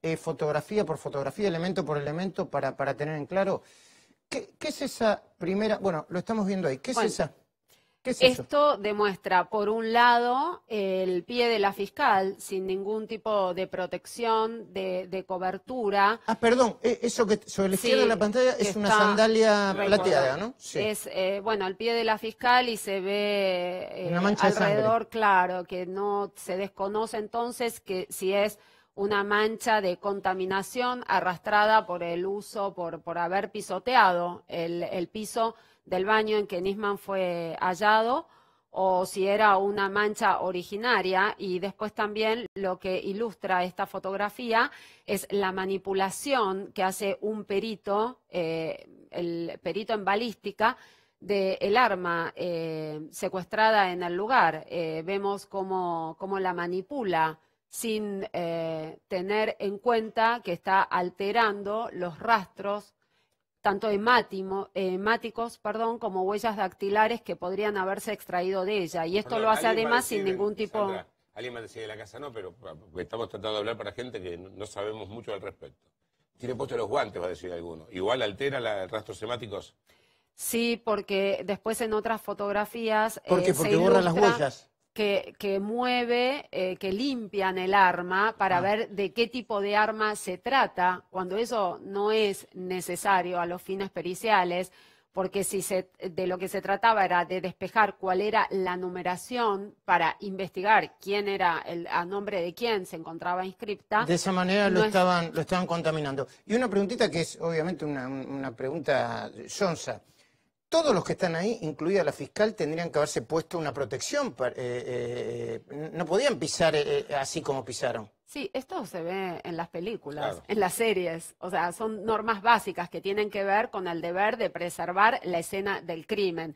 Eh, fotografía por fotografía, elemento por elemento, para, para tener en claro. ¿Qué, es esa primera? Bueno, lo estamos viendo ahí. ¿Qué es esa? esto demuestra, por un lado, el pie de la fiscal sin ningún tipo de protección, de, cobertura. Ah, perdón, eh, eso que sobre la izquierda de la pantalla es una sandalia plateada, ¿no? Sí. Es, eh, bueno, el pie de la fiscal y se ve alrededor, claro, que no se desconoce entonces que si es una mancha de contaminación arrastrada por el uso, por, haber pisoteado el, piso del baño en que Nisman fue hallado, o si era una mancha originaria. Y después también lo que ilustra esta fotografía es la manipulación que hace un perito, eh, el perito en balística, del arma eh, secuestrada en el lugar. Eh, vemos cómo la manipula sin eh, tener en cuenta que está alterando los rastros, tanto hemáticos perdón, como huellas dactilares que podrían haberse extraído de ella. Y esto lo hace además sin ningún tipo... de. alguien me decía de la casa no, pero estamos tratando de hablar para gente que no sabemos mucho al respecto. Tiene puesto los guantes, va a decir alguno. Igual altera los rastros hemáticos. Sí, porque después en otras fotografías... ¿Por eh, qué? porque se las huellas que, mueve, eh, que limpian el arma para ah. ver de qué tipo de arma se trata, cuando eso no es necesario a los fines periciales, porque si se, de lo que se trataba era de despejar cuál era la numeración para investigar quién era, el, a nombre de quién se encontraba inscripta. De esa manera lo, estaban, lo estaban contaminando. Y una preguntita que es obviamente una, una pregunta sonsa todos los que están ahí, incluida la fiscal, tendrían que haberse puesto una protección. Eh, eh, no podían pisar eh, así como pisaron. Sí, esto se ve en las películas, en las series. O sea, son normas básicas que tienen que ver con el deber de preservar la escena del crimen.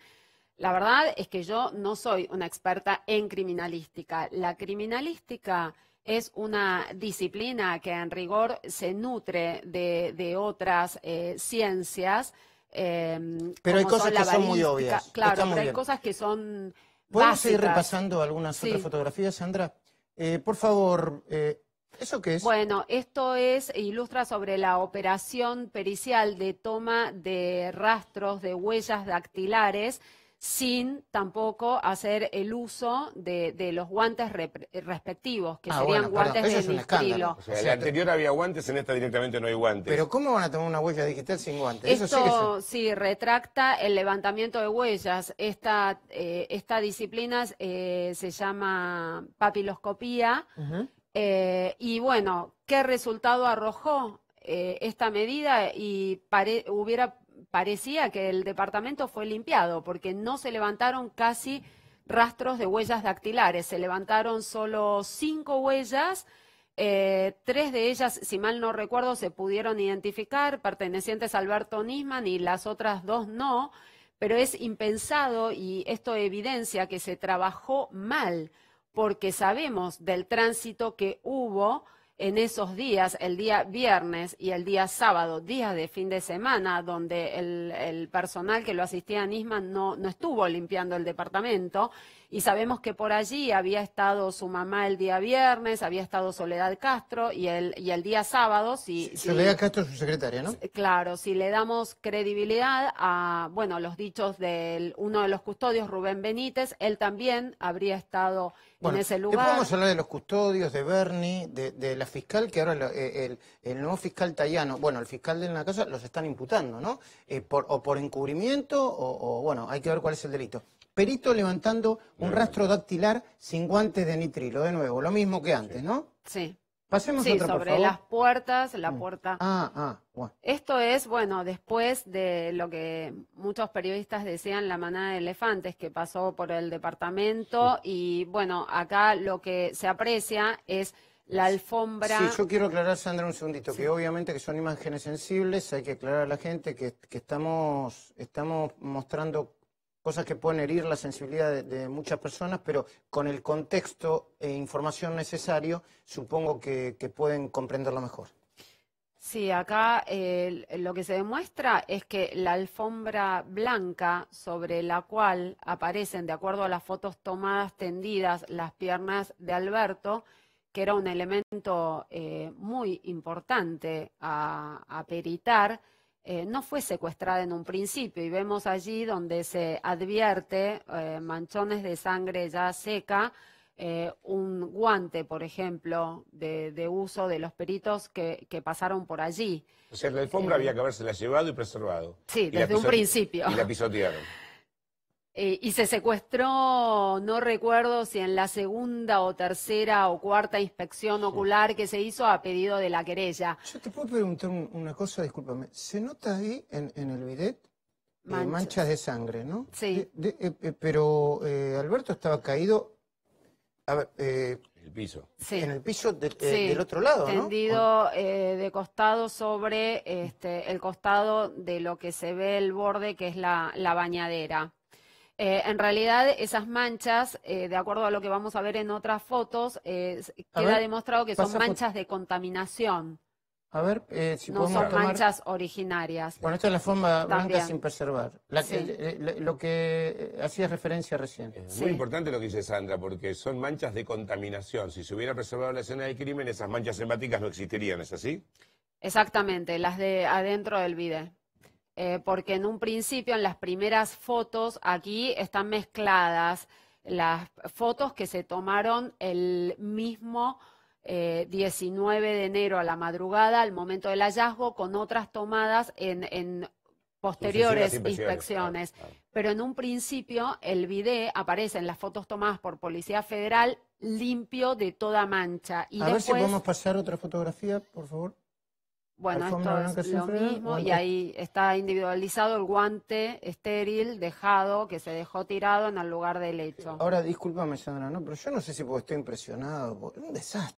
La verdad es que yo no soy una experta en criminalística. La criminalística es una disciplina que en rigor se nutre de otras ciencias Em, pero hay cosas que son muy obvias. Claro, hay cosas que son. Puedo seguir repasando algunas otras fotografías, Sandra? Eh, por favor, eh, ¿eso qué es? Bueno, esto es, ilustra sobre la operación pericial de toma de rastros de huellas dactilares sin tampoco hacer el uso de, los guantes respectivos, que ah, serían guantes de estilo. O anterior había guantes, en esta directamente no hay guantes. Pero ¿cómo van a tomar una huella digital sin guantes? Esto Eso sí, retracta el levantamiento de huellas. Esta, eh, esta disciplina eh, se llama papiloscopía. Eh, y bueno, ¿qué resultado arrojó esta medida? Y hubiera parecía que el departamento fue limpiado porque no se levantaron casi rastros de huellas dactilares, se levantaron solo cinco huellas. Eh, tres de ellas, si mal no recuerdo, se pudieron identificar, pertenecientes a Alberto Nisman y las otras dos no, pero es impensado y esto evidencia que se trabajó mal, porque sabemos del tránsito que hubo en esos días, el día viernes y el día sábado, días de fin de semana, donde el, personal que lo asistía a Nisman no, no estuvo limpiando el departamento y sabemos que por allí había estado su mamá el día viernes, había estado Soledad Castro y el, y el día sábado. Si, Soledad Castro es su secretaria, ¿no? Claro, si le damos credibilidad a, bueno, los dichos de uno de los custodios, Rubén Benítez, él también habría estado en ese lugar. Vamos a hablar de los custodios, de Bernie, de, la fiscal, que ahora eh, el, nuevo fiscal Tallano, bueno, el fiscal de la casa los están imputando, ¿no? Eh, o por encubrimiento, o bueno, hay que ver cuál es el delito perito levantando un rastro dactilar sin guantes de nitrilo, de nuevo, lo mismo que antes, ¿no? Sí. Pasemos a otra, sobre por favor. las puertas, la mm. puerta. Ah, ah, bueno. Esto es, bueno, después de lo que muchos periodistas decían, la manada de elefantes que pasó por el departamento y, bueno, acá lo que se aprecia es la alfombra. Sí, yo quiero aclarar, Sandra, un segundito, que obviamente que son imágenes sensibles, hay que aclarar a la gente que, que estamos, estamos mostrando cosas que pueden herir la sensibilidad de, muchas personas, pero con el contexto e información necesario, supongo que, pueden comprenderlo mejor. Sí, acá lo que se demuestra es que la alfombra blanca sobre la cual aparecen, de acuerdo a las fotos tomadas tendidas, las piernas de Alberto, que era un elemento eh, muy importante a, a peritar, eh, no fue secuestrada en un principio y vemos allí donde se advierte eh, manchones de sangre ya seca, eh, un guante, por ejemplo, de, uso de los peritos que, pasaron por allí. O sea, la alfombra había que haberse la llevado y preservado. Sí, desde un principio. Y la pisotearon. Eh, y se secuestró, no recuerdo si en la segunda o tercera o cuarta inspección ocular que se hizo a pedido de la querella. Yo te puedo preguntar una cosa, discúlpame. ¿Se nota ahí en, el bidet eh, manchas. de sangre, no? Sí. Eh, pero Alberto estaba caído. A ver, el piso. En el piso del otro lado, Tendido, de costado sobre este, el costado de lo que se ve el borde, que es la bañadera. Eh, en realidad, esas manchas, eh, de acuerdo a lo que vamos a ver en otras fotos, eh, queda demostrado que son manchas de contaminación. A ver, si no son manchas originarias. Bueno, esta es la forma blanca sin preservar, la que, lo que hacía referencia recién. muy importante lo que dice Sandra, porque son manchas de contaminación. Si se hubiera preservado la escena del crimen, esas manchas semáticas no existirían, ¿es así? Exactamente, las de adentro del bidet. Eh, porque en un principio, en las primeras fotos, aquí están mezcladas las fotos que se tomaron el mismo 19 eh, de enero a la madrugada, al momento del hallazgo, con otras tomadas en, posteriores inspecciones. Pero en un principio, el video aparece en las fotos tomadas por Policía Federal limpio de toda mancha. Y a ver si podemos pasar otra fotografía, por favor. Bueno, esto es lo mismo y ahí está individualizado el guante estéril dejado que se dejó tirado en el lugar del hecho. Ahora, discúlpame, Sandra, no, pero yo no sé si porque estoy impresionado, es un desastre.